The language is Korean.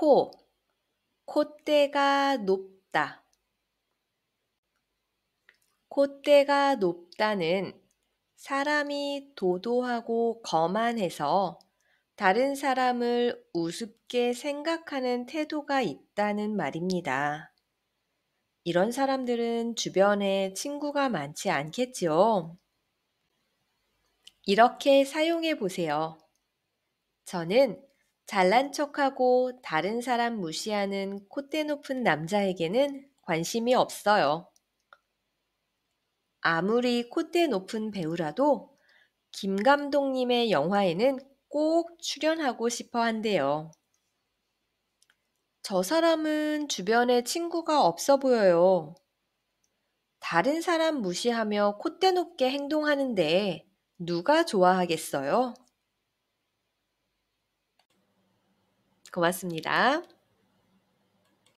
코, 콧대가 높다. 콧대가 높다는 사람이 도도하고 거만해서 다른 사람을 우습게 생각하는 태도가 있다는 말입니다. 이런 사람들은 주변에 친구가 많지 않겠지요? 이렇게 사용해 보세요. 저는 잘난 척하고 다른 사람 무시하는 콧대 높은 남자에게는 관심이 없어요. 아무리 콧대 높은 배우라도 김 감독님의 영화에는 꼭 출연하고 싶어 한대요. 저 사람은 주변에 친구가 없어 보여요. 다른 사람 무시하며 콧대 높게 행동하는데 누가 좋아하겠어요? 고맙습니다.